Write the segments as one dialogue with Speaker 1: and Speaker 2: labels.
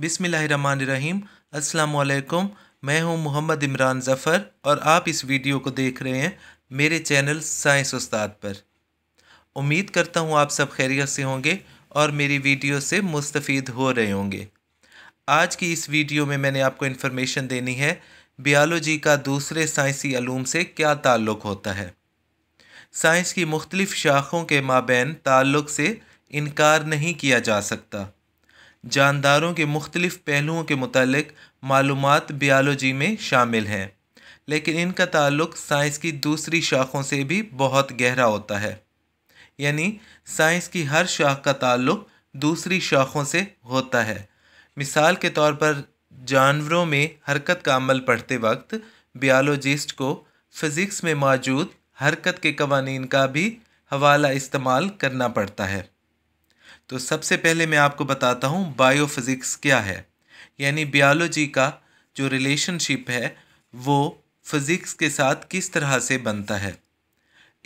Speaker 1: बिसमीम अल्लाम मैं हूं मोहम्मद इमरान ज़फ़र और आप इस वीडियो को देख रहे हैं मेरे चैनल साइंस उस्ताद पर उम्मीद करता हूं आप सब खैरियत से होंगे और मेरी वीडियो से मुस्तफ़ हो रहे होंगे आज की इस वीडियो में मैंने आपको इन्फॉर्मेशन देनी है बियालोजी का दूसरे साइंसी आलूम से क्या ताल्लुक़ होता है साइंस की मुख्तलिफ़ शाखों के माबेन ताल्लुक़ से इनकार नहीं किया जा सकता जानदारों के मुख्तलिफ़ पहलुओं के मतलब मालूम बियालोजी में शामिल हैं लेकिन इनका ताल्लुक साइंस की दूसरी शाखों से भी बहुत गहरा होता है यानी साइंस की हर शाख का ताल्लुक दूसरी शाखों से होता है मिसाल के तौर पर जानवरों में हरकत का अमल पढ़ते वक्त बियालोजिस्ट को फिज़िक्स में मौजूद हरकत के कवानीन का भी हवाला इस्तेमाल करना पड़ता है तो सबसे पहले मैं आपको बताता हूँ बायोफिज़िक्स क्या है यानी बायोलॉजी का जो रिलेशनशिप है वो फिज़िक्स के साथ किस तरह से बनता है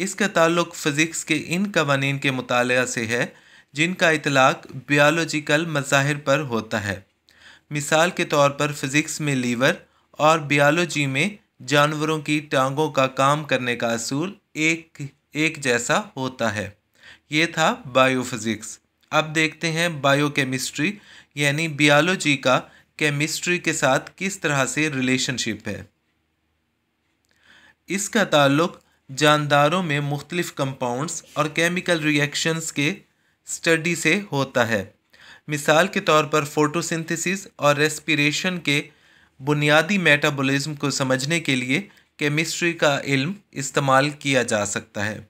Speaker 1: इसका ताल्लुक फ़िज़िक्स के इन कवानीन के मुताल से है जिनका इतलाक बायोलॉजिकल मज़ाहिर पर होता है मिसाल के तौर पर फ़िज़िक्स में लीवर और बायोलॉजी में जानवरों की टांगों का काम करने का असूल एक एक जैसा होता है ये था बायोफिज़िक्स अब देखते हैं बायोकेमिस्ट्री यानी बियालोजी का केमिस्ट्री के साथ किस तरह से रिलेशनशिप है इसका ताल्लुक जानदारों में मुख्तलिफ़ कंपाउंड्स और केमिकल रिएक्शंस के स्टडी से होता है मिसाल के तौर पर फोटोसिंथेसिस और रेस्पिरेशन के बुनियादी मेटाबॉलिज्म को समझने के लिए केमिस्ट्री का इल्म इस्तेमाल किया जा सकता है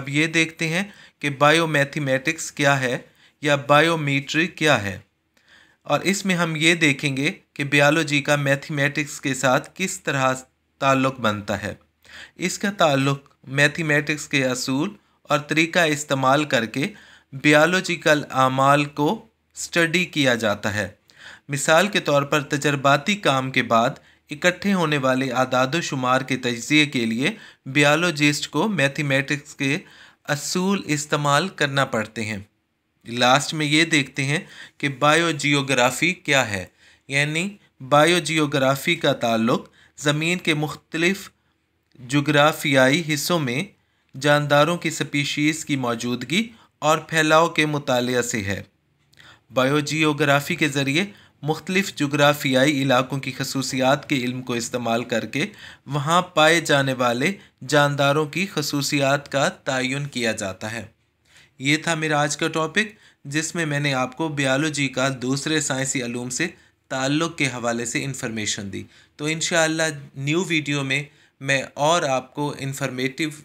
Speaker 1: अब ये देखते हैं कि बायोमैथमेटिक्स क्या है या बायोमीट्री क्या है और इसमें हम ये देखेंगे कि बायोलॉजी का मैथमेटिक्स के साथ किस तरह ताल्लुक़ बनता है इसका ताल्लुक मैथमेटिक्स के असूल और तरीका इस्तेमाल करके बायोलॉजिकल आमाल को स्टडी किया जाता है मिसाल के तौर पर तजर्बाती काम के बाद इकट्ठे होने वाले आदाद शुमार के तजिए के लिए बियालोजिस्ट को मैथमेटिक्स के असूल इस्तेमाल करना पड़ते हैं लास्ट में ये देखते हैं कि बायोजियोग्राफ़ी क्या है यानी बायोजियोग्राफ़ी का ताल्लुक ज़मीन के मुख्तलफ़ जोग्राफियाई हिस्सों में जानदारों की स्पीशीज़ की मौजूदगी और फैलाव के मुताले से है बायोजियोग्राफ़ी के ज़रिए मुख्तलिफ़ जुग्राफियाई इलाक़ों की खसूसियात के इल्म को इस्तेमाल करके वहाँ पाए जाने वाले जानदारों की खसूसियात का तयन किया जाता है ये था मेरा आज का टॉपिक जिसमें मैंने आपको बायोलॉजी का दूसरे साइंसी अलूम से ताल्लुक़ के हवाले से इन्फॉर्मेशन दी तो इन न्यू वीडियो में मैं और आपको इन्फॉर्मेटिव